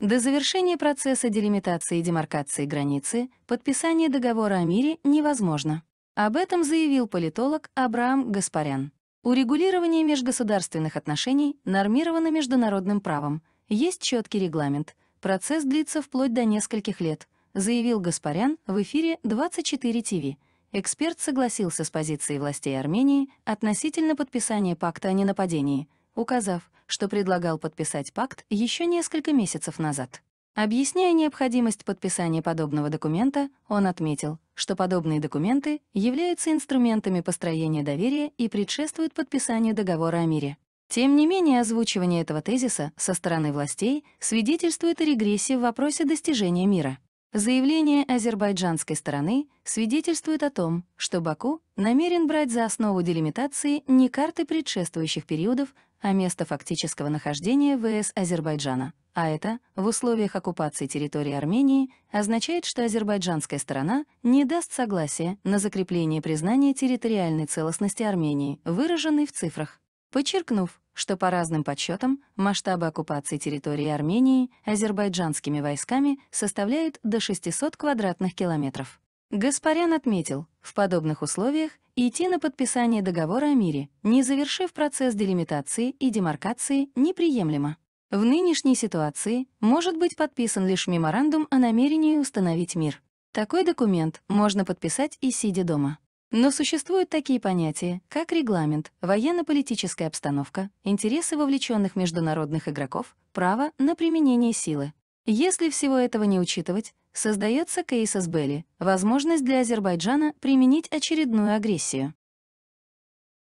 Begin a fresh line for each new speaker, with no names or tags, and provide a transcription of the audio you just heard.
До завершения процесса делимитации и демаркации границы подписание договора о мире невозможно. Об этом заявил политолог Абрам Гаспарян. Урегулирование межгосударственных отношений нормировано международным правом. Есть четкий регламент. Процесс длится вплоть до нескольких лет, заявил Гаспарян в эфире 24 ТВ. Эксперт согласился с позицией властей Армении относительно подписания пакта о ненападении — указав, что предлагал подписать пакт еще несколько месяцев назад. Объясняя необходимость подписания подобного документа, он отметил, что подобные документы являются инструментами построения доверия и предшествуют подписанию договора о мире. Тем не менее, озвучивание этого тезиса со стороны властей свидетельствует о регрессии в вопросе достижения мира. Заявление азербайджанской стороны свидетельствует о том, что Баку намерен брать за основу делимитации не карты предшествующих периодов, а место фактического нахождения ВС Азербайджана. А это, в условиях оккупации территории Армении, означает, что азербайджанская сторона не даст согласия на закрепление признания территориальной целостности Армении, выраженной в цифрах. Подчеркнув, что по разным подсчетам масштабы оккупации территории Армении азербайджанскими войсками составляют до 600 квадратных километров. Гаспарян отметил, в подобных условиях идти на подписание договора о мире, не завершив процесс делимитации и демаркации, неприемлемо. В нынешней ситуации может быть подписан лишь меморандум о намерении установить мир. Такой документ можно подписать и сидя дома. Но существуют такие понятия, как регламент, военно-политическая обстановка, интересы вовлеченных международных игроков, право на применение силы. Если всего этого не учитывать, создается кейсас Белли, возможность для Азербайджана применить очередную агрессию.